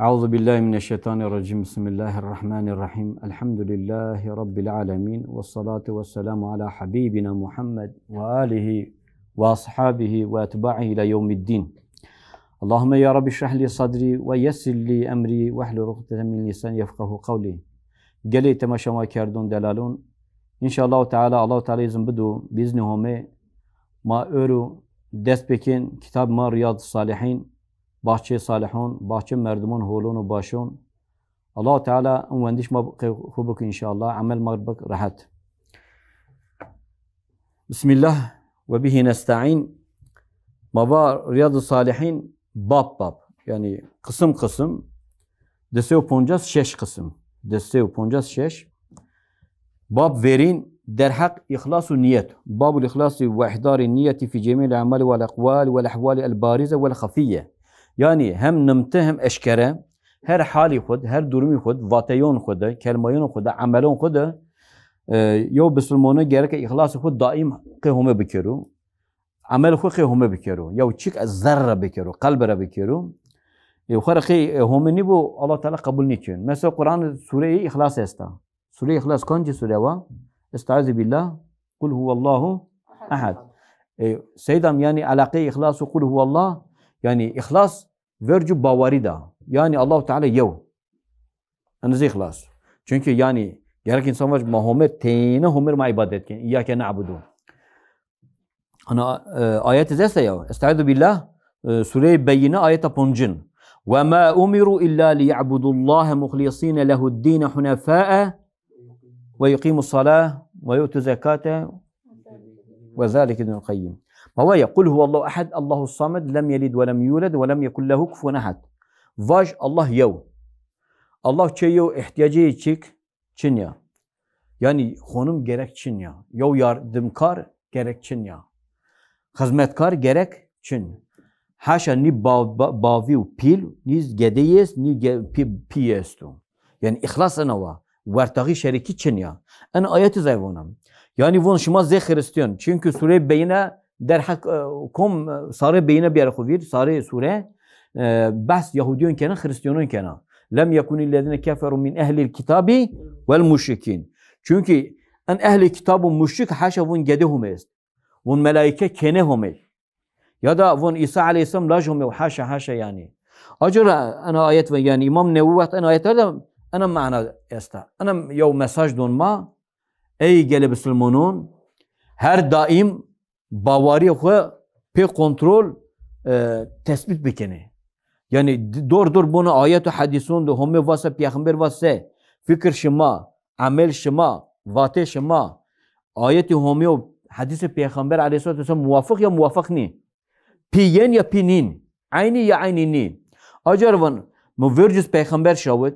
أعوذ بالله من الشيطان الرجيم بسم الله الرحمن الرحيم الحمد لله رب العالمين والصلاة والسلام على حبيبنا محمد وآله وأصحابه وأتباعه إلى يوم الدين اللهم يا رب اشرح لي صدري ويسر لي أمري واحلل عقدة من لساني يفقه قولي قلي ما كاردون دلالون إن شاء الله تعالى الله تعالى يزن بدو بإذنهم ما أرو دست بكين كتاب ما رياض الصالحين باشي صالحون باشي مردمون هولون وباشون الله تعالى ونديش ما خوبك ان شاء الله عمل مربك راحت بسم الله وبه نستعين ما رياض الصالحين باب باب يعني قسم قسم دسيو بونجاس شش قسم دسيو بونجاس شش باب فيرين در حق إخلاص النيات باب الإخلاص وإحضار النية في جميع الأعمال والأقوال والأحوال البارزة والخفية يعني هم نمتهم اشكره هر حالي خود هر درمی خود واتیون خود کلمایون خود عملون خود اه، یو بسلمونه گره که اخلاص خود دائم که همه بکرو عمل خو خي هم بكيرو يا وتشيك الذره بكيرو قلب را بكيرو وخر خي هم نبو الله تعالى قبول نيتشن مثلا قران سوره اخلاص استا سوره اخلاص كونجي سوره وا استعاذ بالله قل هو الله احد سيدام يعني علاقه اخلاص قل هو الله يعني إخلاص فيرجو باوريدا يعني الله تعالى يو أنا زي إخلاص چونكي يعني يعني إنسان واجب مهومر تينا همير ما عبادت كن إياك نعبدو أنا آه، آيات زي سيو استعيدوا بالله آه، سورة بينا آيات بونجن وما أمروا إلا ليعبدوا الله مخلصين له الدين حنفاء ويقيموا الصلاة ويؤتوا الزكاة وذلك ابن القيم Var ya kul huvallahu ahad Allahu samed lem yelid ve lem yulad ve lem yekul lehu kufuven ahad. Vaj Allah yev. Allah çeyo ihtiyacı çık çin ya. Yani konum gerek çin ya. Yav yardımkar gerek çin ya. Hizmetkar gerek çin. Haşa ni bav, u pil ni gedeyes ni pi, piyestu. Yani ihlas anava. Vertagi şeriki çin ya. En ayeti zayvonam. Yani von şuma ze Hristiyan. Çünkü sure beyne در حق کم ساره بینه بیار خویر ساره سوره بس یهودیون کنن خریستیانون کنن لم یکونی لذین کفر من اهل الکتاب والمشکین چونکه ان اهل کتاب و مشک حاشا ون گده همه است ون ملائکه کنه همه یادا ون عیسی علیه السلام لاج همه و حاشا حاشا یعنی اجرا انا آیت و یعنی امام نووت انا آیت هردم انا معنا استا انا یو مساج ما ای گلب سلمانون هر دائم باوری خو پی کنترل تثبیت بکنه یعنی دور دور بونه آیت و حدیثون دو همه واسه پیغمبر واسه فکر شما عمل شما واته شما آیتی همه و حدیث پیغمبر علیه السلام موافق یا موافق نی پیین یا پینین عینی یا عینی نی آجار ون مورجز پیغمبر شود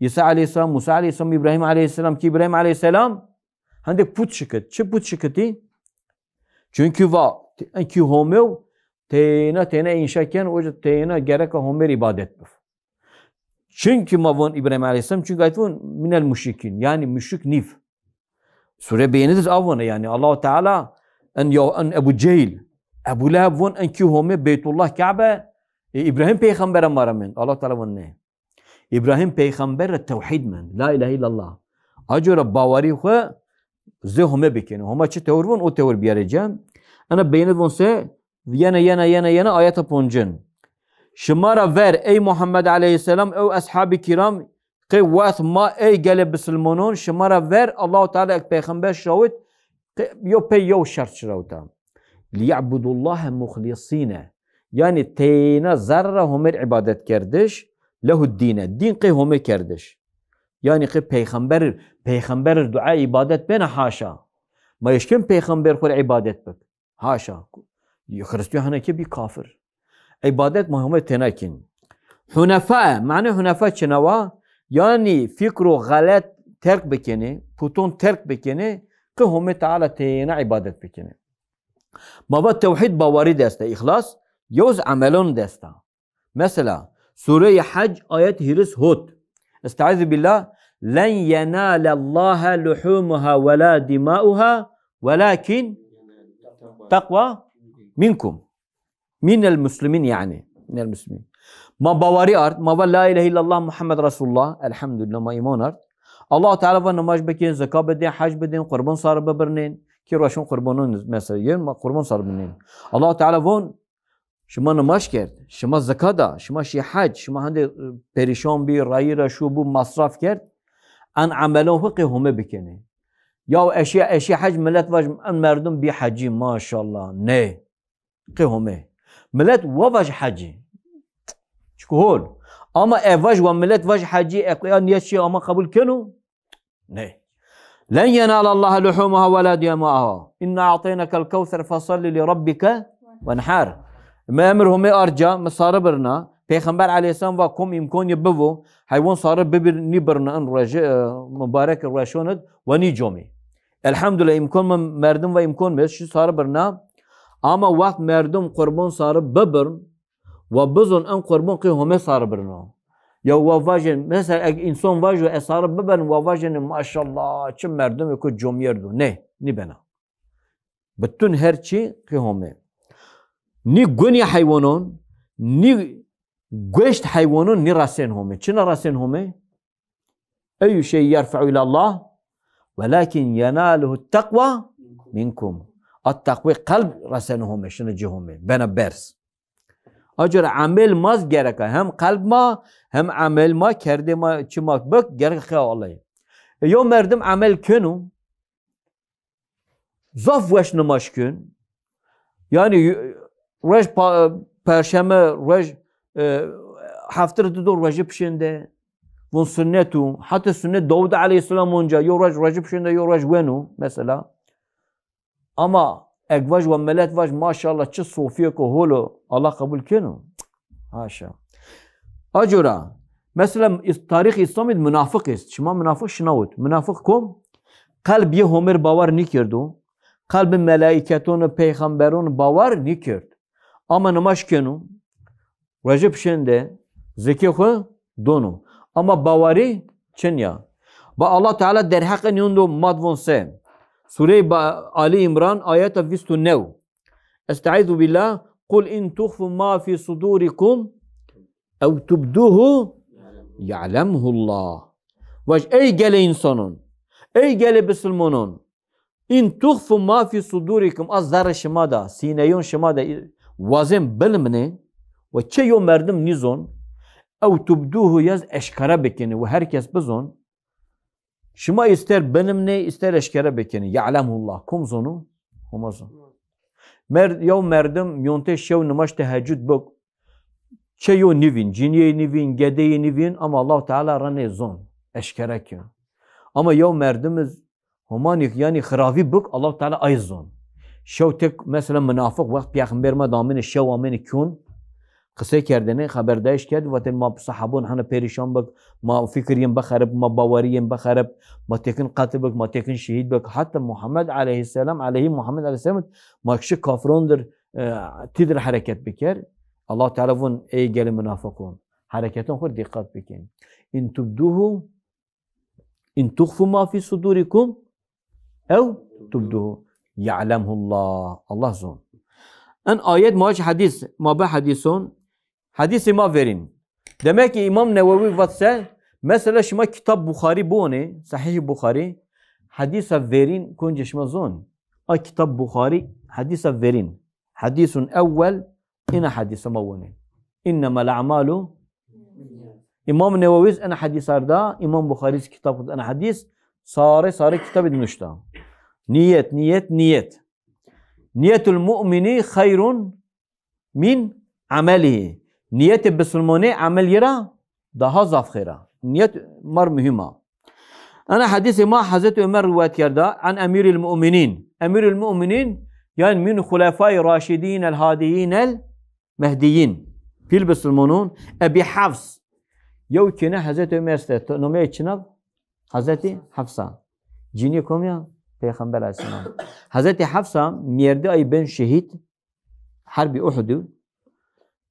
یسا علیه السلام موسی علیه السلام ابراهیم علیه السلام کی ابراهیم علیه السلام هنده پوت شکت چه پوت شکتی Çünkü va ki homev teyne teyne inşaken o teyne gerek homer ibadet bif. Çünkü mavon İbrahim Aleyhisselam çünkü ayetun minel müşrikin yani müşrik nif. Sure beyinidir avona yani Allahu Teala en ya en Ebu Cehil Ebu Leheb von en ki home Beytullah Kabe e, İbrahim peygambere maramen Allah Teala von ne? İbrahim peygambere tevhid men la ilahe illallah. Acora bavari xwe زه همه بکنه همه چه تورون او تور بیاره جم انا بیند بون سه ینه ینه ینه ینه آیت پونجن شما را ور ای محمد علیه السلام او اصحاب کرام قی ما ای گلب بسلمانون شما را ور الله تعالی اک پیخنبه شاوید یو پی یو شرط شراوتا لیعبد الله مخلصینه یعنی تینا ذره همه عبادت کردش له دینه، دین قی همه کردش یعنی که خب پیغمبر پیغمبر دعا عبادت بین حاشا ما یشکن پیغمبر خود عبادت بک حاشا یه خرستی بی کافر عبادت مهمه تنکین حنفا معنی حنفا چنوا یعنی فکر و غلط ترک بکنه پوتون ترک بکنه که همه تعالی تینا عبادت بکنه ما با توحید باوری دسته اخلاص یوز عملون دسته مثلا سوره حج آیت هیرس هوت Estaizu billah. Len yenâlellâhe luhûmuha ve lâ dimâuha velakin takva minkum. Minel muslimin yani. Minel muslimin. Ma bavari art, ma va la ilahe illallah Muhammed Resulullah. Elhamdülillah ma iman art. Allah Teala ve namaz bekin, zeka bedin, hac bedin, kurban sarı bebirnin. Ki roşun kurbanın mesela yer, kurban sarı bebirnin. Allah Teala von شما نماش کرد شما زکا دا شما شی حج شما هنده پریشان بی رایی را شوبو مصرف کرد ان عملا حقی همه بکنه یا اشی اشی حج ملت واج ان مردم بی حجی الله نه قی همه ملت وواج حجی چکهول اما اواج و ملت واج حجی اقیا نیت شی اما قبول کنو نه لن ينال الله لحومها ولا دماءها إنا أعطيناك الكوثر فصل لربك وانحار امرهم ارجا مصار برنا پیغمبر علیه السلام و کم امکان بو حیوان ساره ببر نی برنا ان رج مبارک رشوند و نی جومی الحمدلله امکان من مردم و امکان میش صار برنا اما وقت مردم قربان ساره ببر و بزن ان قربان که همه صار برنا یا واجن مثلا انسان واجو اصار ببن واجن ماشاءالله چه مردم که جمیردو نه نی بنا بتون هرچی که همه ni gonja hayvanon, ni gwesht hayvanon ni rasen home. Qëna rasen home? Eju shë i jarfa'u ila Allah, velakin janaluhu takva minkum. Atë takvi kalb rasen home, shënë gjihome, bena bers. Acır amel maz gerek hem kalb ma hem amel ma kerdi ma çımak bak gerek ha Allah'ı. E yo merdim amel könüm. Zaf veş namaş kün. Yani Rej e, perşembe, rej haftir dido reji pişinde. Vun sünnetu. Hatta sünnet Davud aleyhisselam onca. Yo rej reji pişinde, yo rej venu mesela. Ama ekvaj ve melet vaj maşallah çı sofiye ko holo. Allah kabul kenu. Haşa. Acura. Mesela tarih İslamid münafık ist. Şima münafık şınavut. Münafık kom. Kalb ye homer bavar nikirdu. Kalb melaiketonu peygamberon bavar nikird. Ama namaş kenu, Recep şende, zekihu donu. Ama bavari ya, Ba Allah Teala der hakkın yundu madvon se. Sure Ali İmran ayet 29. Estaizu billah. Kul in tuhfu ma fi sudurikum ev tubduhu Allah. Ve ey gele insanın, ey gele Müslümanın, in tuhfu ma fi sudurikum az zarı şımada, sineyon şımada, Wazim bilmini ve çeyo merdim nizon ev tubduhu yaz eşkara bekeni ve herkes bizon şima ister benim ne ister eşkara bekeni ya'lemullah kumzonu humazon. Mer yav merdim yonteş yav namaş teheccüd bok çeyo nivin, ciniye nivin, gedeyi nivin ama Allah Teala rane zon eşkere ki. Ama yav merdimiz humanik yani hıravi bık Allah Teala ay شو شوتك مثلا منافق وقت پیغمبر ما دامن شو امن کون قصه کردنه خبر دایش کرد و ما صحابون هنه پریشان بک ما فکریم بخرب ما باوریم بخرب ما تکن قتل بک ما تکن شهید بک حتی محمد علیه السلام علیه محمد علیه السلام ما کشی کافرون در اه، تدر حرکت بکر الله تعالی ون ای گل منافقون حرکتون خور دقت بکن این تبدوه این تخفو ما فی صدوری کم او تبدوه يعلمه الله الله زون ان ايات ماش حديث ما به حديثون حديث ما فيرين دمك امام نووي واتس مثلا شما كتاب بخاري بوني صحيح بخاري حدیث فيرين کنج شما زون آ آه، كتاب بخاري حديث فيرين حديث أول انا حديث بوني إنما الأعمال إمام نووي أنا حديث أردا إمام بخاري كتاب أنا حديث صار صار كتاب نشتا نيات نيات نيات نيات المؤمن خير من عمله نيات البسلماني عمل يرى ده هزف خيرا نيات مر مهمة أنا حديث ما حزت عمر رواية كردا عن أمير المؤمنين أمير المؤمنين يعني من خلفاء راشدين الهاديين المهديين في البسلمانون أبي حفص يو كنا حضرت عمر استثنى نمي حضرت حفصة جيني كوميا Peygamber aleyhisselam. Hazreti Hafsa yerde ay ben şehit harbi Uhud'u.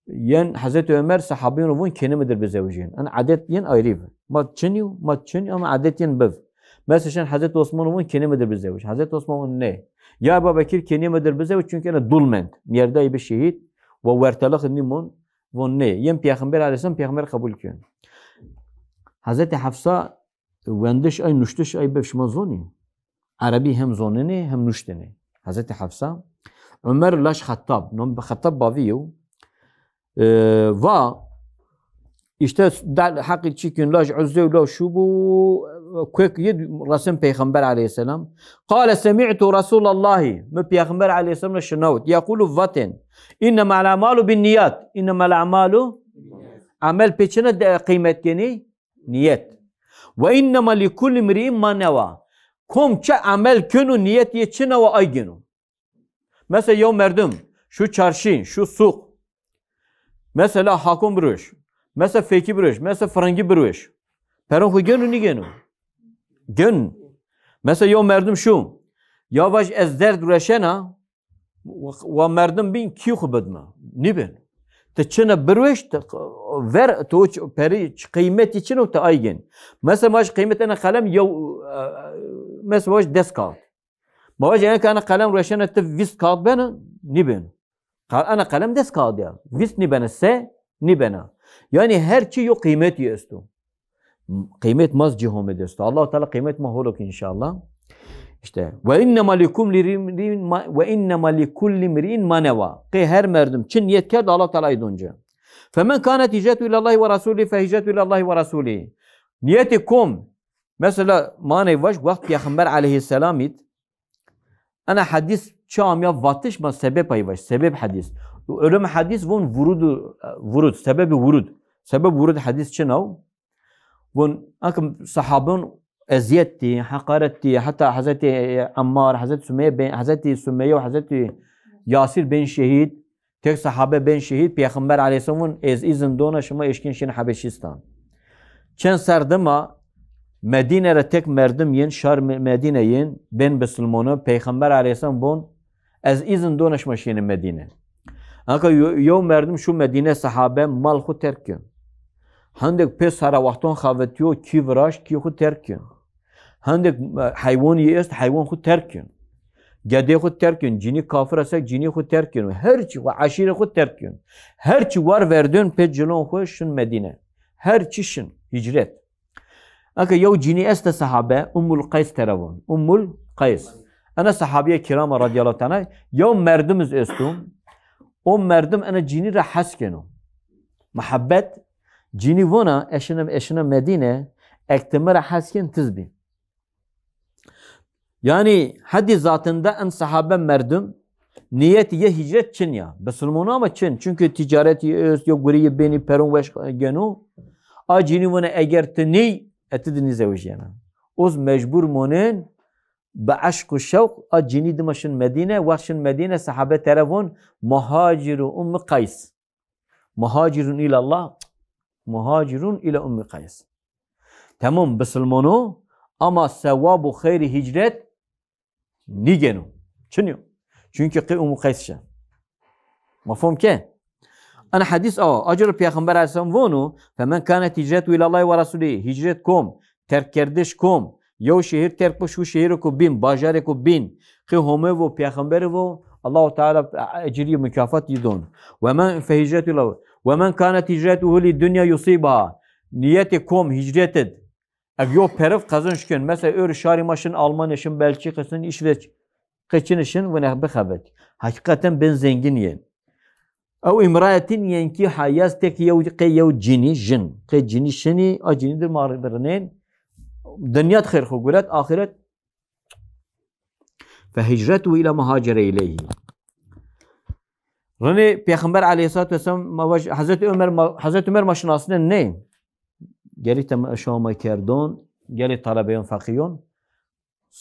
Yen Hazreti Ömer sahabin ruvun kenimidir be zevciyen. Yani adet yen ayrı bir. Ma çiniyu, ma çiniyu ama adet yen bev. Mesela Hazreti Osman ruvun kenimidir be zevciyen. Hazreti Osman Osman'ın ne? Ya Ebu Bekir kenimidir be zevciyen çünkü ene dulment. Yerde ay bir şehit ve vertelak nimun von ne? Yen Peygamber aleyhisselam Peygamber kabul kiyon. Hazreti Hafsa wendish ay nüştüş ay bev şmazoniyen. عربي هم زونني هم نوشتني حضرت حفصة عمر لاش خطاب نوم خطاب بافيو اه و işte حق تشيكن لاج عزو لو شوبو كويك يد رسم پیغمبر عليه السلام قال سمعت رسول الله ما پیغمبر عليه السلام شنوت يقول وطن انما الاعمال بالنيات انما الاعمال عمل پیچنه قیمت کنی نیت وانما لكل امرئ ما نوى کم چه عمل کنو نیت یه چه نو آی گنو مثلا یو مردم شو چرشین شو سوخ مثلا حاکم بروش مثلا فیکی بروش مثلا فرنگی بروش پرون خو گنو نی گن مثلا یو مردم شو یا باش از درد رشنا و مردم بین کیو خو بدما نی بین تا چنه بروش ver to peri kıymet için o ta Mesela baş kıymetine kalem yo e, e, mesela baş des kağıt. baş yani kana kalem reşene te vis kağıt ben ni ben. Ana kalem des kağıt ya. Vis niben. se ni Yani her şey yok kıymet yestu. Kıymet maz cihom edestu. Allah Teala kıymet maholuk inşallah. İşte ve inne malikum lirin ve inne malikulli mirin maneva. Ki her merdim çin yetkar Allah Teala'yı donca. فمن كانت هجرته إلى الله ورسوله فهجرته إلى الله ورسوله نيتكم مثلا ما نيفاش وقت يا خمر عليه السلام أنا حديث شام يا فاتش ما سبب أيفاش سبب حديث علم حديث فون ورود ورود سبب ورود سبب ورود حديث شنو فون أكم صحابون ازيتي حقارتي حتى حزتي عمار حزتي سمية بن حزتي سمية وحزتي ياسر بن شهيد Tek sahabe ben şehit, Peygamber aleyhisselamın ez izin donaşıma eşkin şin Habeşistan. Çen sardıma Medine'ye tek merdim yin, şar Medine yin, ben Müslümanı, Peygamber aleyhisselam bun, ez izin donaşma şini Medine. Anka yov merdim şu Medine sahabe malhu terkin. Handek pes hara vakton khavetiyo ki vraş ki hu terkin. Handek hayvan yest hayvan hu terkin. Gedehu terkün, cini kafir asek cini hu terkün. Her çi ve aşire hu terkün. Her çi var verdün pe cilon hu şun Medine. Her çi şun hicret. Aka yav cini este sahabe Ummul Qays teravun. Ummul Qays. Ana sahabiye kirama radiyallahu ta'ala yav merdimiz estum. O merdim ana cini rahaskenu. Muhabbet cini vona eşine eşine Medine ektemera hasken tizbi. Yani hadi zatında en sahabe merdum niyeti ye hicret Çin ya. Besulmunu ama Çin. Çünkü ticaret yok guriye beni perun veş genu. Acini vune eger tini etidini zevjena. Uz mecbur munin be aşku şevk acini dimaşın Medine vahşın Medine sahabe telefon muhaciru ummu kays. Muhacirun ilallah. Muhacirun ile ummu kays. Tamam Besulmunu ama sevabı, hayri hicret نیگنو چنیو چونکه قی امو شد مفهوم که انا حدیث آو اجر پیغمبر اسم وونو فمن كانت هجرت الى الله ورسوله هجرت کوم ترک کردش کم، یو شهر ترک بشو شهر کو بین باجار کو بین قی همه و و الله تعالی اجری مکافات یدون و من فهجرت الى و من كانت هجرته للدنيا يصيبها نیت کم هجرتت Ev yok perif kazançken mesela öyle şari maşın Almanya'sın, Belçika'sın, İsveç, işin ve nehbe habek. Hakikaten ben zengin yen. Ev imrayetin ki hayaz tek yav yav cini jin. Ke cini şini a cinidir mağrıdırının. Dünyat hayır hukuret, ahiret. Fe hicretu ile muhacere ileyhi. Yani Peygamber aleyhissalatü vesselam Hazreti Ömer, Hazreti Ömer maşınasında ne? گەلی تەمەشەمە کردۆن گەلی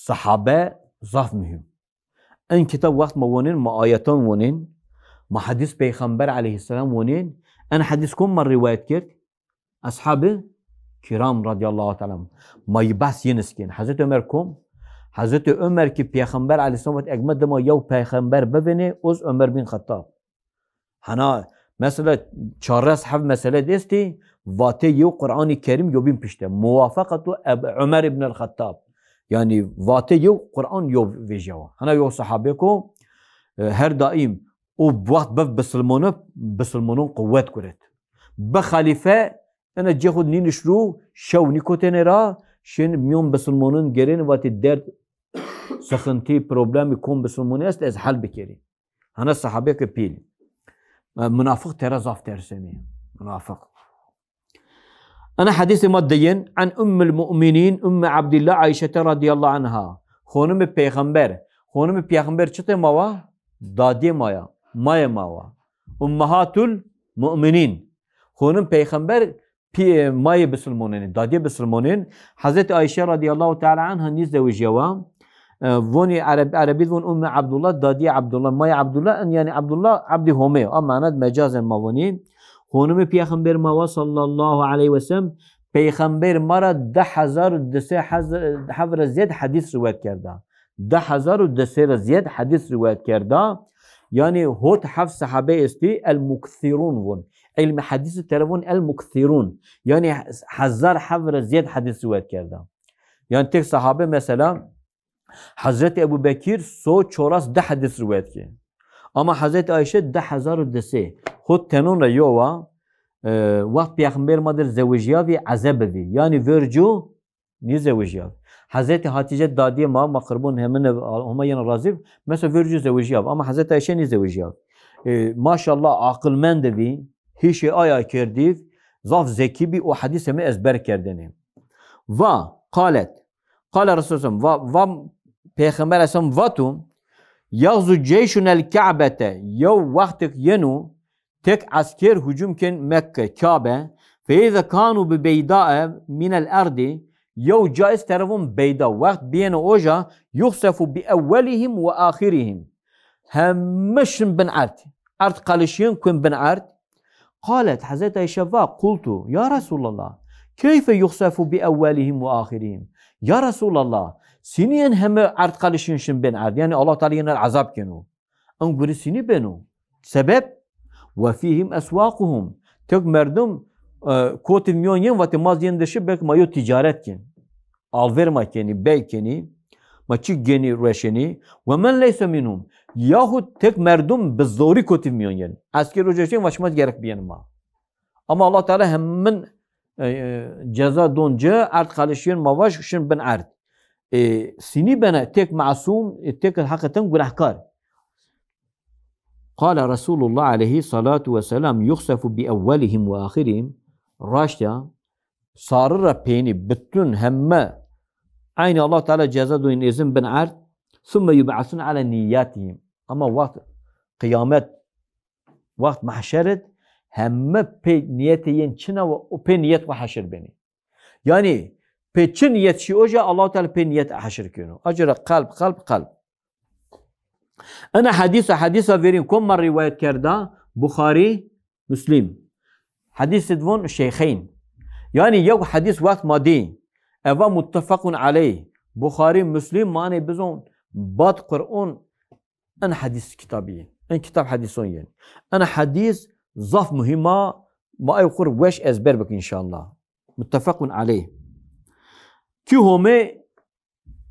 صحابه ضعف میهم این کتاب وقت ما وەخت ما مەعاەتۆن وەنین ما حدیث پیغمبر علیه السلام وەنین ئەن حدیث کم مە ڕیواەت کرد اصحاب کرام رضی الله تعالی ما بەس ینسکن حەزت ئەمەر کۆم حەزت ئەمەر کی پێخەمبەر علیسەمت ئەگمە ما یو پیغمبر ببینه از عمر بین خطاب هەنا مثلا چهار هفت مسئله دستی واته یو قرآن کریم یو بین پشته موافقت عمر ابن الخطاب یعنی واته یو قرآن یو ویجوا هنا یو صحابه کو هر دائم او وقت بف بسلمانه بسلمانو قوت کرد به انا جه خود نینش رو شو نیکوتن را شن میون بسلمانون گرین واتی درد سخنتی پروبلمی کن بسلمانی است از حل بکرین انا صحابه که پیلی منافق ترى زاف ترسمي منافق أنا حديث ماديين عن أم المؤمنين أم عبد الله عائشة رضي الله عنها خونم بيغمبر خونم بيغمبر چطه ماوا دادی مايا مايا ماوا امهات المؤمنين خونم بيغمبر بي مايا بسلمونين دادی بسلمونين حضرت عائشة رضي الله تعالى عنها نیز دوجیوام وني عرب عربي ون ام عبد الله دادی عبد الله مای عبد الله یعنی عبد الله عبد همه اما آه، معنات مجاز ما ونی هونم پیغمبر ما صلی الله علیه و سلم مرة ما را ده هزار ده حفر هزار زیاد حدیث روایت کرده ده هزار و زیاد حدیث روایت یعنی هوت حف صحابه استی المكثرون ون علم حدیث تلفون المكثرون یعنی هزار حفر زیاد حدیث روایت کرده یعنی تک صحابه مثلا حضرت ابو بکر سو چوراس ده حدیث روایت که اما حضرت عایشه ده هزار و دسه خود تنون را یوا وقت پیغمبر مادر زوجیاوی عزبوی یعنی ورجو نی زوجیاوی Hazreti Hatice dadiye ma makribun hemen huma yine razib mesela vircu zevjiyav ama Hazreti Ayşe ni zevjiyav. E, maşallah akıl mendevi hişe aya kerdiv zaf zeki bi o hadise mi ezber kerdeni. Va kalet. Kale Resulullah ve va پیغمبر اسلام واتو یغزو جیشون الکعبه یو وقت ینو تک عسكر حجوم کن مکه کعبه فاذا كانوا ببيداء من الارد یو جائز ترون بیدا وقت بین اوجا یخصفو بی يخسف باولهم واخرهم همشن بن عرد عرد قلشین کن بن عرد قالت حضرت شفاء قلتو یا رسول الله كيف يخسف باولهم واخرهم يا رسول الله Siniyen heme art kalışın şin ben ard. Yani Allah Teala yener azap genu. An guri sini benu. Sebep ve fihim esvaquhum. Tek merdum e, kotin miyon vati mazyen deşi bek mayo ticaret ken. Alverma keni, bey keni, maçı geni reşeni ve men leyse minhum. Yahut tek merdum biz zori kotin yen. Asker hoca için vaşmaz gerek bir yanıma. Ama Allah Teala hemen e, e, ceza donca art kalışın mavaş şin ben ard. إيه، سني بنا تك معصوم تك الحق تنقل أحكار قال رسول الله عليه الصلاة والسلام يخسف بأولهم وآخرهم راشتا صار ربين بتون هما عين الله تعالى جازد إن إذن بن عرد ثم يبعثون على نياتهم أما وقت قيامات وقت محشرت هما بي نياتين چنا و وحشر بني يعني بيتشن يتشي أجا الله تعالى بين يت أحشر كينو أجر قلب قلب قلب أنا حديث حديث فيرين كم مرة رواية كردا بخاري مسلم حديث دون شيخين يعني يو حديث وقت مادي أبا متفق عليه بخاري مسلم ما أنا بزون بات قرآن أنا حديث كتابي أنا كتاب حديثون يعني أنا حديث ظف مهمة ما أقول وش أزبربك إن شاء الله متفق عليه کی همه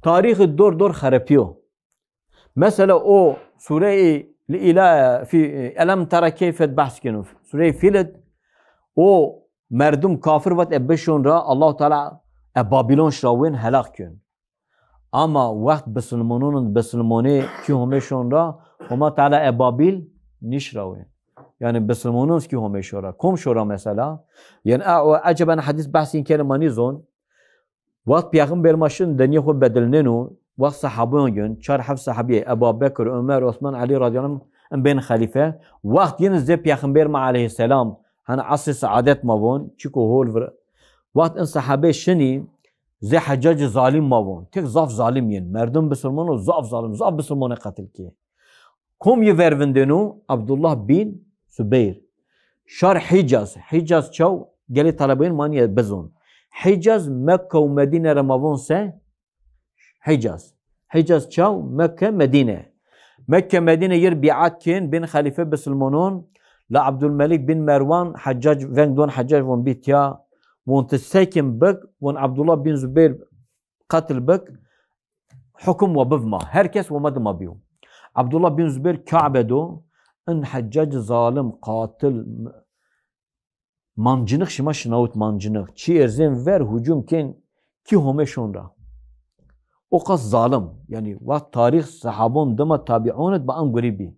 تاریخ دور دور خرپیو مثلا او سوره الی فی الم ترا کیف بحث کنو سوره فیلد او مردم کافر وقت ابشون را الله تعالی ابابیلون شراوین هلاک کن اما وقت بسلمانون بسلمانه که شون را همه تعالی ابابیل نیش راوین یعنی بسلمانون که شون را کم شورا مثلا یعنی اعجبا حدیث بحث این کلمانی زون وقت پیغمبر ماشین دنیا خود بدال و وقت صحابیان گن چهار هفت صحابی ابا بکر عمر عثمان علی رضی الله عنهم بین خلیفه وقت ین ز پیغمبر ما علیه السلام هن عصر سعادت ما بون چیکو هول ور وقت این صحابه شنی ز حجاج ظالم ما بون تک ضعف ظالم ین مردم بسلمان و ضعف ظالم ضعف بسلمان قتل کی کم یه عبد عبدالله بین سبیر شار حجاز حجاز چو گلی طلبین مانی بزون Hicaz, Mekke ve Medine Ramazan se Hicaz. Hicaz çav Mekke, Medine. Mekke, Medine yer biatkin bin Halife Besulmonun la Abdülmelik bin Mervan Haccac vengdon Haccac von Bitya von tesekin bek von Abdullah bin Zübeyr katil bık. hukum ve bıvma. Herkes ve madma biyum. Abdullah bin Zübeyr Ka'bedo en Haccac zalim katil مانجنق شما شناوت مانجنق چی ارزن ور حجوم کن کی همشون را او قصد ظالم یعنی وقت تاریخ صحابون دم تابعونت با ان گریبی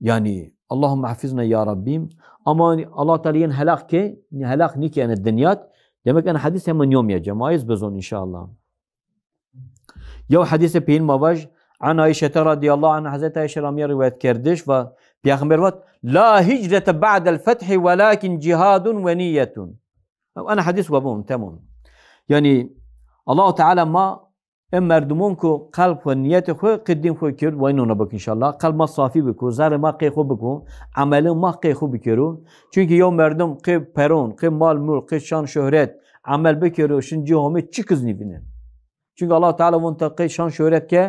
یعنی اللهم حفظنا یا ربیم، اما الله تعالی این حلاق کی هلاک نیکی انا الدنیات دمک انا حدیث من يوم يا جماعه بزون ان شاء الله حدیث حديث ما مواج عن عائشة رضي الله عنها حضرت عائشة رامية روايت كردش و يا أخي la hicrete ba'del fethi velakin cihadun ve أو أنا حديث وابون تمام يعني الله تعالى ما ام مردمون کو قلب و نیت خو قدیم خو کرد و اینو نبک الله قلب ما صافی بکو زر ما قی خو بکو عمل ما قی خو بکرو چونکه یا مردم قی پرون قی مال مول قی شان شهرت عمل بکرو شن همه چی کز نیبینه چونکه الله تعالی وانتا قی شان شهرت که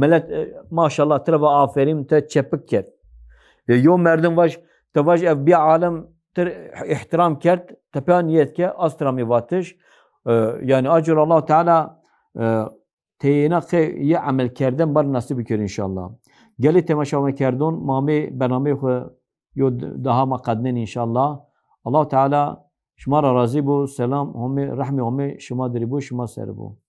ملت الله تربا آفرین تا چپک کرد یو مردم واش تا واش اف بی عالم تر احترام کرد تپان یت که استرامی واتش یعنی اجر الله تعالی تینا یه عمل کردن بر نصیب کرد انشالله گلی تماشا کردن مامی برنامه خو یو دها ما انشالله الله تعالی شما را راضی بو سلام همه رحم همه شما دری بو شما سر بو